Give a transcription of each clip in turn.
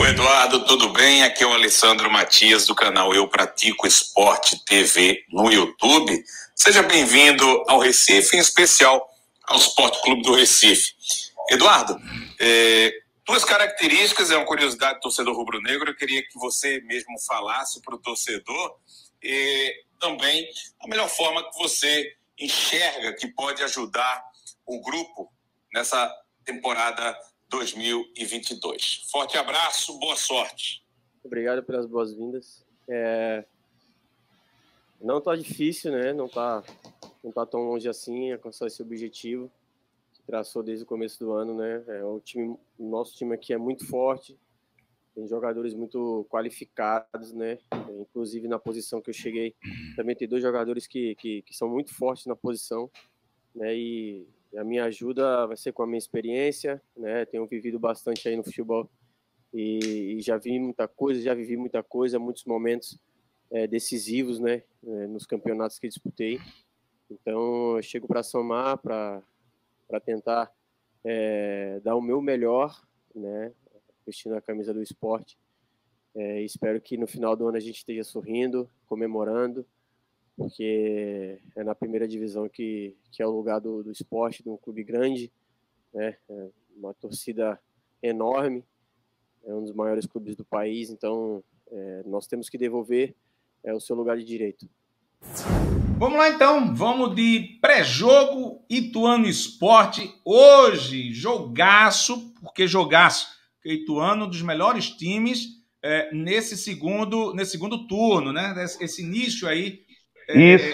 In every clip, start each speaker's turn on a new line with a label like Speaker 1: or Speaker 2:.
Speaker 1: O Eduardo, tudo bem? Aqui é o Alessandro Matias do canal Eu Pratico Esporte TV no YouTube. Seja bem-vindo ao Recife, em especial ao Esporte Clube do Recife. Eduardo, é, duas características, é uma curiosidade do torcedor rubro-negro, eu queria que você mesmo falasse para o torcedor e também a melhor forma que você enxerga que pode ajudar o grupo nessa temporada 2022. Forte abraço, boa sorte.
Speaker 2: Obrigado pelas boas-vindas. É... Não está difícil, né? Não está não tá tão longe assim alcançar esse objetivo que traçou desde o começo do ano, né? É, o time, o nosso time aqui é muito forte, tem jogadores muito qualificados, né? É, inclusive na posição que eu cheguei, também tem dois jogadores que, que, que são muito fortes na posição, né? E a minha ajuda vai ser com a minha experiência, né? Tenho vivido bastante aí no futebol e, e já vi muita coisa, já vivi muita coisa, muitos momentos é, decisivos, né? É, nos campeonatos que disputei. Então, eu chego para somar, para tentar é, dar o meu melhor, né? Vestindo a camisa do esporte. espero que no final do ano a gente esteja sorrindo, comemorando porque é na primeira divisão que, que é o lugar do, do esporte, de um clube grande, né? É uma torcida enorme, é um dos maiores clubes do país, então é, nós temos que devolver é, o seu lugar de direito.
Speaker 1: Vamos lá então, vamos de pré-jogo Ituano Esporte. Hoje, jogaço, porque jogaço, porque Ituano é um dos melhores times é, nesse, segundo, nesse segundo turno, né? Esse início aí é, Isso.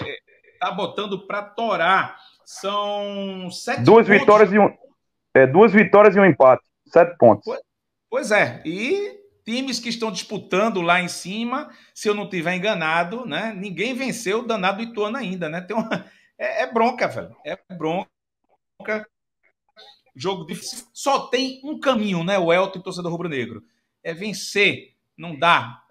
Speaker 1: Está é, é, botando para torar. São sete duas pontos. vitórias
Speaker 3: e um é, duas vitórias e um empate, sete pontos. Pois,
Speaker 1: pois é, e times que estão disputando lá em cima, se eu não tiver enganado, né? Ninguém venceu o danado Ituano ainda, né? Tem uma, é, é bronca, velho. É bronca. Jogo difícil. Só tem um caminho, né? O Elton, torcedor rubro-negro. É vencer. Não dá.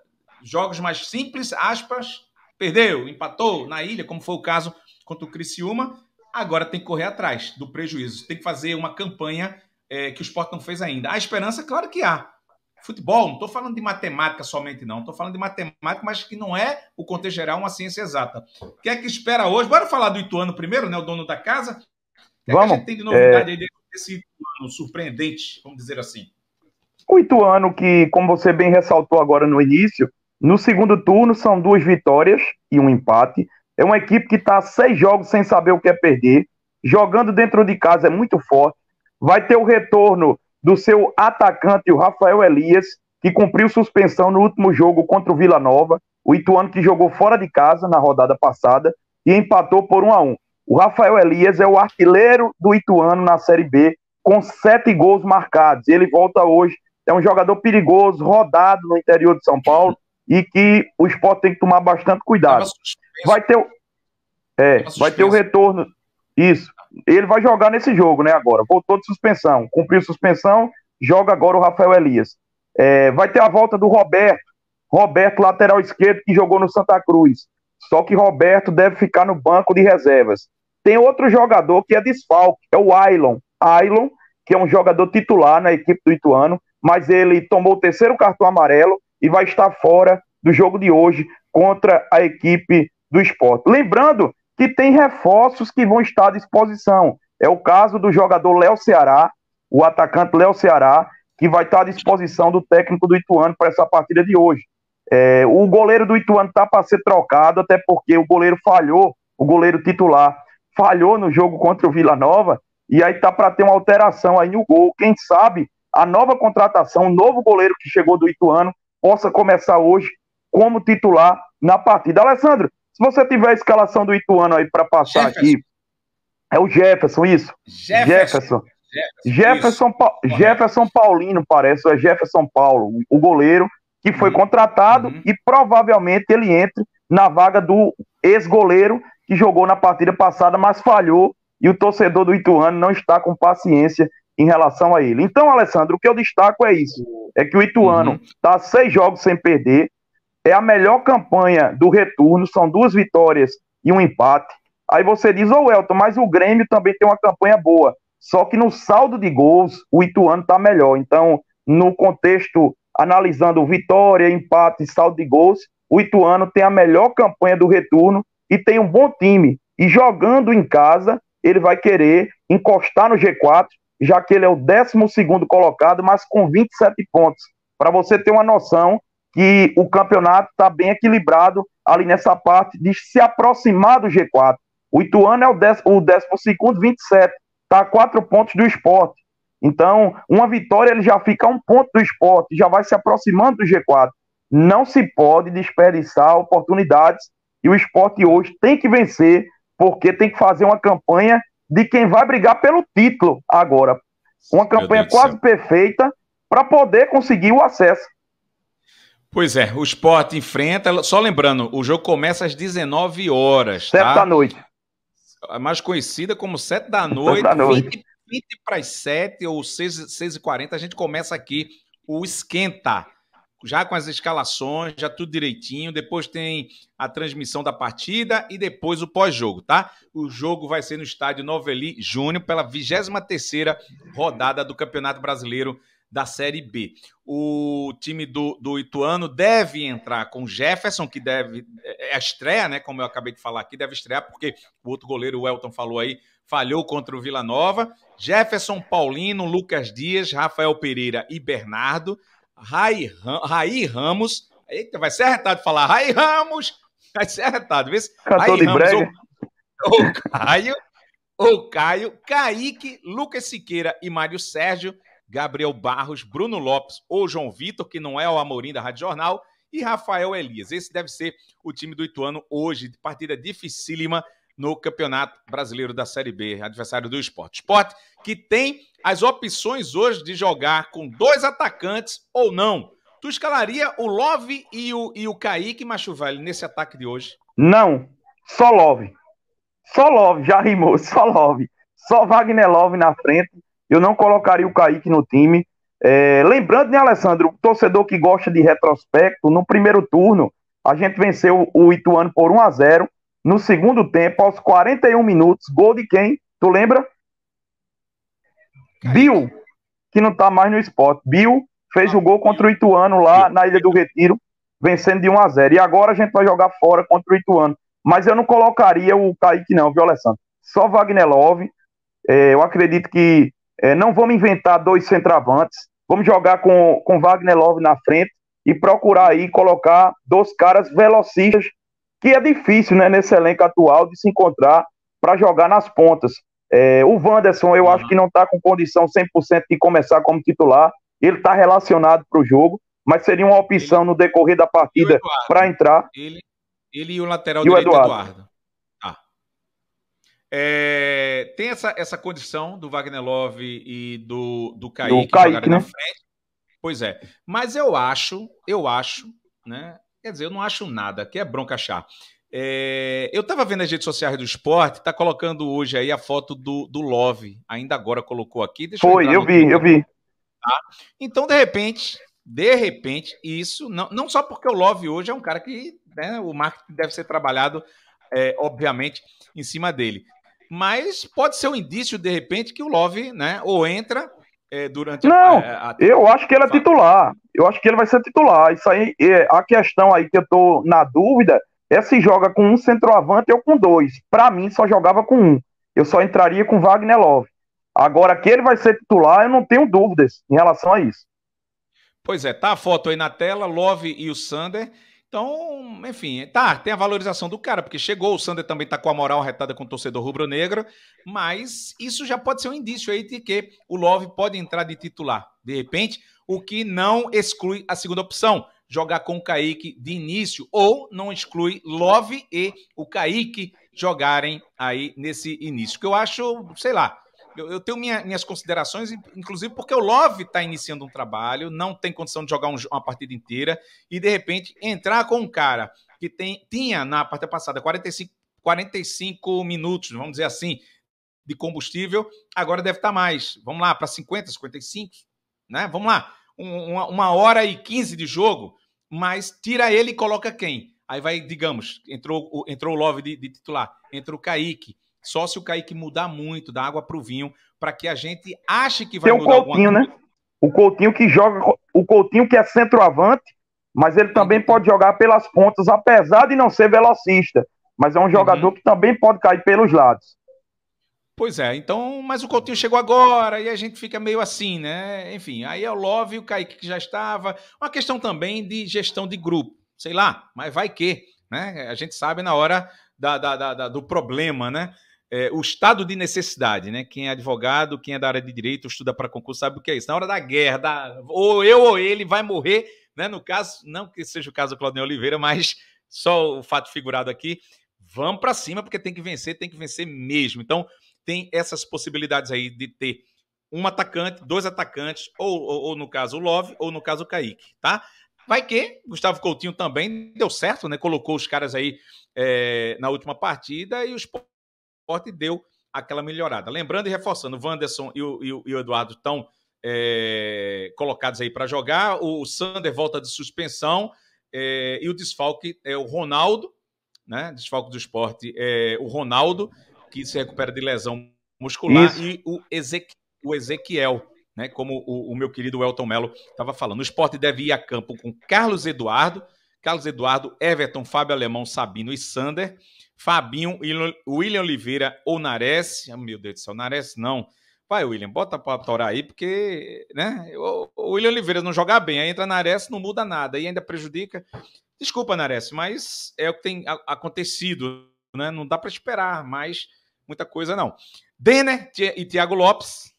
Speaker 1: Jogos mais simples, aspas, perdeu, empatou na ilha, como foi o caso contra o Criciúma, agora tem que correr atrás do prejuízo. Tem que fazer uma campanha é, que o esporte não fez ainda. A esperança, claro que há. Futebol, não estou falando de matemática somente, não. Estou falando de matemática, mas que não é o contexto geral uma ciência exata. O que é que espera hoje? Bora falar do Ituano primeiro, né? O dono da casa.
Speaker 3: O que Vamos. É que a gente tem de novidade é...
Speaker 1: aí desse Ituano surpreendente, vamos dizer assim?
Speaker 3: O Ituano, que, como você bem ressaltou agora no início, no segundo turno, são duas vitórias e um empate. É uma equipe que está seis jogos sem saber o que é perder. Jogando dentro de casa é muito forte. Vai ter o retorno do seu atacante, o Rafael Elias, que cumpriu suspensão no último jogo contra o Vila Nova. O Ituano que jogou fora de casa na rodada passada e empatou por 1 a 1 O Rafael Elias é o artilheiro do Ituano na Série B, com sete gols marcados. Ele volta hoje. É um jogador perigoso, rodado no interior de São Paulo e que o esporte tem que tomar bastante cuidado. Vai ter, o, é, vai ter o retorno. Isso. Ele vai jogar nesse jogo, né? Agora. Voltou de suspensão. Cumpriu suspensão. Joga agora o Rafael Elias. É, vai ter a volta do Roberto. Roberto, lateral esquerdo, que jogou no Santa Cruz. Só que Roberto deve ficar no banco de reservas. Tem outro jogador que é desfalque, é o Ailon. Ailon, que é um jogador titular na equipe do Ituano, mas ele tomou o terceiro cartão amarelo e vai estar fora do jogo de hoje contra a equipe do esporte. Lembrando que tem reforços que vão estar à disposição. É o caso do jogador Léo Ceará, o atacante Léo Ceará, que vai estar à disposição do técnico do Ituano para essa partida de hoje. É, o goleiro do Ituano está para ser trocado, até porque o goleiro falhou, o goleiro titular falhou no jogo contra o Vila Nova, e aí tá para ter uma alteração aí no gol. Quem sabe a nova contratação, o novo goleiro que chegou do Ituano, possa começar hoje como titular na partida. Alessandro, se você tiver a escalação do Ituano aí para passar Jefferson. aqui, é o Jefferson, isso? Jefferson. Jefferson. Jefferson, pa Jefferson Paulino, parece, é Jefferson Paulo, o goleiro que foi uhum. contratado uhum. e provavelmente ele entra na vaga do ex-goleiro que jogou na partida passada, mas falhou e o torcedor do Ituano não está com paciência em relação a ele. Então, Alessandro, o que eu destaco é isso: é que o Ituano está uhum. Tá seis jogos sem perder, é a melhor campanha do retorno, são duas vitórias e um empate. Aí você diz, ô oh, Elton, mas o Grêmio também tem uma campanha boa. Só que no saldo de gols, o Ituano está melhor. Então, no contexto, analisando vitória, empate, saldo de gols, o Ituano tem a melhor campanha do retorno e tem um bom time. E jogando em casa, ele vai querer encostar no G4 já que ele é o 12 colocado, mas com 27 pontos. Para você ter uma noção que o campeonato está bem equilibrado ali nessa parte de se aproximar do G4. O Ituano é o 12, o 27. Está a 4 pontos do esporte. Então, uma vitória ele já fica a um ponto do esporte, já vai se aproximando do G4. Não se pode desperdiçar oportunidades e o esporte hoje tem que vencer, porque tem que fazer uma campanha de quem vai brigar pelo título agora. Uma campanha quase perfeita para poder conseguir o acesso.
Speaker 1: Pois é, o esporte enfrenta. Só lembrando, o jogo começa às 19 horas. 7 tá? da noite. A Mais conhecida como 7 da noite. 7 da noite. 20, 20 para as 7 ou 6, 6 e 40 a gente começa aqui o esquenta já com as escalações, já tudo direitinho. Depois tem a transmissão da partida e depois o pós-jogo, tá? O jogo vai ser no estádio Novelli Júnior pela 23 rodada do Campeonato Brasileiro da Série B. O time do, do Ituano deve entrar com Jefferson, que deve. É, é a estreia, né? Como eu acabei de falar aqui, deve estrear, porque o outro goleiro, o Elton, falou aí, falhou contra o Vila Nova. Jefferson Paulino, Lucas Dias, Rafael Pereira e Bernardo. Raí, Ram, Ramos. Eita, vai ser arretado falar Raí Ramos. Vai ser arretado. Vê se de Ramos brega. ou, Caio. o Caio, Kaique, Lucas Siqueira e Mário Sérgio, Gabriel Barros, Bruno Lopes ou João Vitor, que não é o Amorim da Rádio Jornal, e Rafael Elias. Esse deve ser o time do Ituano hoje, partida dificílima no Campeonato Brasileiro da Série B, adversário do esporte. Esporte que tem as opções hoje de jogar com dois atacantes ou não. Tu escalaria o Love e o, e o Kaique Machuvelli nesse ataque de hoje?
Speaker 3: Não, só Love. Só Love, já rimou, só Love. Só Wagner Love na frente. Eu não colocaria o Kaique no time. É, lembrando, né, Alessandro, torcedor que gosta de retrospecto, no primeiro turno, a gente venceu o Ituano por 1 a 0 no segundo tempo, aos 41 minutos, gol de quem? Tu lembra? Bill, que não tá mais no esporte. Bill fez o gol contra o Ituano lá na Ilha do Retiro, vencendo de 1 a 0 E agora a gente vai jogar fora contra o Ituano. Mas eu não colocaria o Kaique, não, viu, Alessandro? Só Wagner Love. É, eu acredito que é, não vamos inventar dois centravantes. Vamos jogar com, com Wagner Love na frente e procurar aí colocar dois caras velocistas que é difícil, né, nesse elenco atual, de se encontrar para jogar nas pontas. É, o Wanderson, eu uhum. acho que não está com condição 100% de começar como titular. Ele está relacionado para o jogo, mas seria uma opção ele, no decorrer da partida para entrar.
Speaker 1: Ele, ele e o lateral e direito, o Eduardo. Eduardo. Ah. É, tem essa, essa condição do Wagner Love e do, do Kaique, do né? na frente. Pois é. Mas eu acho, eu acho, né? Quer dizer, eu não acho nada, que é bronca achar. É, eu estava vendo as redes sociais do esporte, está colocando hoje aí a foto do, do Love, ainda agora colocou aqui. Deixa Foi, eu, eu vi, eu vi. Tá? Então, de repente, de repente, isso, não, não só porque o Love hoje é um cara que né, o marketing deve ser trabalhado, é, obviamente, em cima dele. Mas pode ser um indício, de repente, que o Love né, ou entra é, durante não, a, Eu
Speaker 3: acho que ele é titular eu acho que ele vai ser titular. Isso aí, é, a questão aí que eu tô na dúvida é se joga com um centroavante ou com dois. Para mim, só jogava com um. Eu só entraria com Wagner Love. Agora que ele vai ser titular, eu não tenho dúvidas em relação a isso.
Speaker 1: Pois é, tá a foto aí na tela, Love e o Sander. Então, enfim, tá, tem a valorização do cara, porque chegou, o Sander também tá com a moral retada com o torcedor rubro-negro, mas isso já pode ser um indício aí de que o Love pode entrar de titular, de repente, o que não exclui a segunda opção, jogar com o Kaique de início, ou não exclui Love e o Kaique jogarem aí nesse início, que eu acho, sei lá, eu, eu tenho minha, minhas considerações, inclusive porque o Love está iniciando um trabalho, não tem condição de jogar um, uma partida inteira e de repente entrar com um cara que tem, tinha na partida passada 45, 45 minutos, vamos dizer assim, de combustível, agora deve estar tá mais. Vamos lá, para 50, 55, né? Vamos lá, um, uma, uma hora e 15 de jogo, mas tira ele e coloca quem? Aí vai, digamos, entrou, entrou o Love de, de titular, entrou o Kaique, só se o Kaique mudar muito, da água para o vinho, para que a gente ache que vai Tem um mudar Coutinho, né?
Speaker 3: O Coutinho que joga, o Coutinho que é centroavante, mas ele também uhum. pode jogar pelas pontas, apesar de não ser velocista. Mas é um jogador uhum. que também pode cair pelos lados.
Speaker 1: Pois é, então, mas o Coutinho chegou agora e a gente fica meio assim, né? Enfim, aí é o Love, e o Kaique que já estava. Uma questão também de gestão de grupo, sei lá, mas vai que, né? A gente sabe na hora da, da, da, da do problema, né? é, o estado de necessidade, né? Quem é advogado, quem é da área de direito, estuda para concurso, sabe o que é isso. Na hora da guerra, da, ou eu ou ele vai morrer, né? No caso, não que seja o caso do Claudinho Oliveira, mas só o fato figurado aqui. Vamos para cima, porque tem que vencer, tem que vencer mesmo. Então, tem essas possibilidades aí de ter um atacante, dois atacantes, ou, ou, ou no caso o Love, ou no caso o Kaique, tá? Vai que Gustavo Coutinho também deu certo, né? Colocou os caras aí é, na última partida e os esporte e deu aquela melhorada. Lembrando e reforçando, o Wanderson e o, e o, e o Eduardo estão é, colocados aí para jogar. O Sander volta de suspensão é, e o desfalque é o Ronaldo, né? Desfalque do esporte é o Ronaldo, que se recupera de lesão muscular, Isso. e o, Ezequ o Ezequiel. Né, como o, o meu querido Elton Mello estava falando, o esporte deve ir a campo com Carlos Eduardo, Carlos Eduardo, Everton, Fábio Alemão, Sabino e Sander. Fabinho, William Oliveira ou Nares. Ah, meu Deus do céu, Nares não. Vai, William, bota pra torar aí, porque né, o William Oliveira não joga bem, aí entra Nares, não muda nada e ainda prejudica. Desculpa, Nares, mas é o que tem acontecido, né? Não dá para esperar mais muita coisa, não. Denner e Thiago Lopes,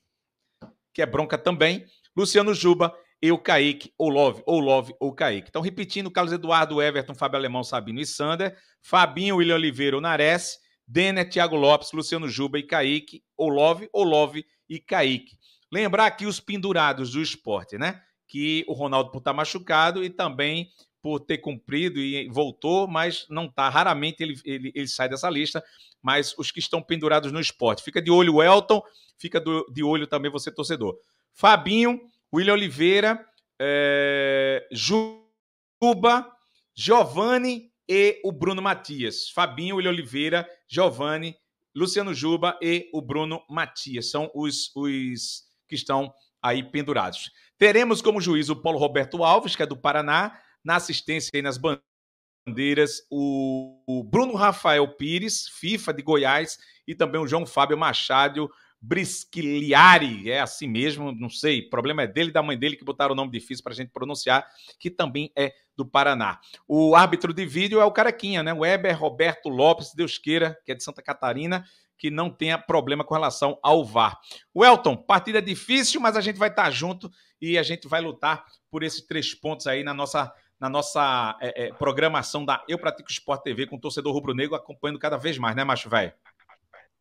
Speaker 1: que é bronca também. Luciano Juba eu, Kaique, ou Love, ou Love, ou Kaique. Então, repetindo, Carlos Eduardo, Everton, Fábio Alemão, Sabino e Sander, Fabinho, William Oliveira ou Nares, Denner, Thiago Lopes, Luciano Juba e Kaique, ou Love, ou Love e Kaique. Lembrar aqui os pendurados do esporte, né? Que o Ronaldo por estar tá machucado e também por ter cumprido e voltou, mas não está. Raramente ele, ele, ele sai dessa lista, mas os que estão pendurados no esporte. Fica de olho o Elton, fica do, de olho também você, torcedor. Fabinho, William Oliveira, é, Juba, Giovanni e o Bruno Matias. Fabinho, William Oliveira, Giovanni, Luciano Juba e o Bruno Matias. São os, os que estão aí pendurados. Teremos como juiz o Paulo Roberto Alves, que é do Paraná, na assistência e nas bandeiras, o, o Bruno Rafael Pires, FIFA de Goiás, e também o João Fábio Machado, Brisquiliari, é assim mesmo, não sei, problema é dele e da mãe dele que botaram o nome difícil para a gente pronunciar, que também é do Paraná. O árbitro de vídeo é o Caraquinha, né? O Weber Roberto Lopes, Deus queira, que é de Santa Catarina, que não tenha problema com relação ao VAR. Welton, partida difícil, mas a gente vai estar tá junto e a gente vai lutar por esses três pontos aí na nossa na nossa é, é, programação da Eu Pratico Esporte TV com o torcedor rubro-negro acompanhando cada vez mais, né, macho velho?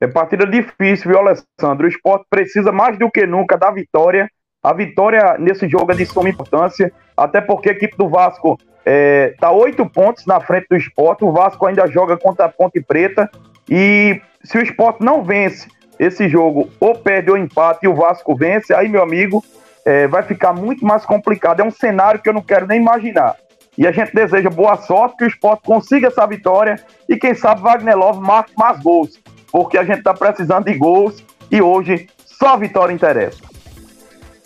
Speaker 3: É partida difícil, viu, Alessandro? O esporte precisa mais do que nunca da vitória. A vitória nesse jogo é de suma importância, até porque a equipe do Vasco está é, tá oito pontos na frente do esporte. O Vasco ainda joga contra a Ponte Preta. E se o esporte não vence esse jogo, ou perde ou empate, e o Vasco vence, aí, meu amigo, é, vai ficar muito mais complicado. É um cenário que eu não quero nem imaginar. E a gente deseja boa sorte, que o esporte consiga essa vitória e quem sabe Wagner Love marque mais gols porque a gente está precisando de gols e hoje só a vitória interessa.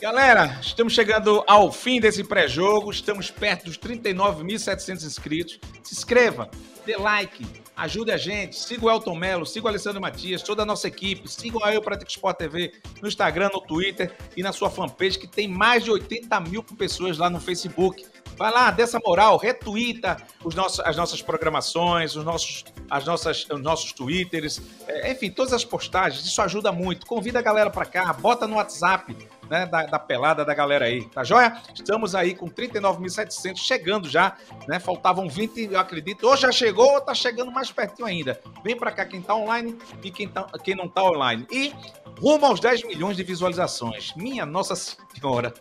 Speaker 1: Galera, estamos chegando ao fim desse pré-jogo, estamos perto dos 39.700 inscritos. Se inscreva, dê like, Ajude a gente, siga o Elton Melo, siga o Alessandro Matias, toda a nossa equipe, siga o Eu Prática Sport TV no Instagram, no Twitter e na sua fanpage, que tem mais de 80 mil pessoas lá no Facebook. Vai lá, dessa moral, retuita os nossos, as nossas programações, os nossos, as nossas, os nossos twitters, é, enfim, todas as postagens, isso ajuda muito. Convida a galera para cá, bota no WhatsApp, né, da, da, pelada da galera aí, tá joia? Estamos aí com 39.700 chegando já, né? Faltavam 20, eu acredito. Ou já chegou ou tá chegando mais pertinho ainda. Vem para cá quem tá online e quem, tá, quem não tá online. E rumo aos 10 milhões de visualizações. Minha Nossa Senhora,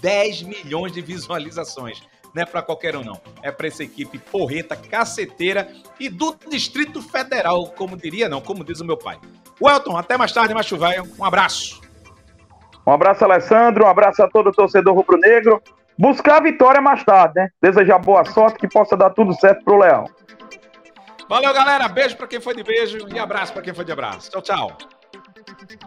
Speaker 1: 10 milhões de visualizações não é para qualquer um, não. É para essa equipe porreta, caceteira e do Distrito Federal, como diria, não, como diz o meu pai. Welton, até mais tarde, Macho Velho. Um abraço.
Speaker 3: Um abraço, Alessandro. Um abraço a todo o torcedor rubro-negro. Buscar a vitória mais tarde, né? Desejar boa sorte, que possa dar tudo certo pro Leão.
Speaker 1: Valeu, galera. Beijo para quem foi de beijo e abraço para quem foi de abraço. Tchau, tchau.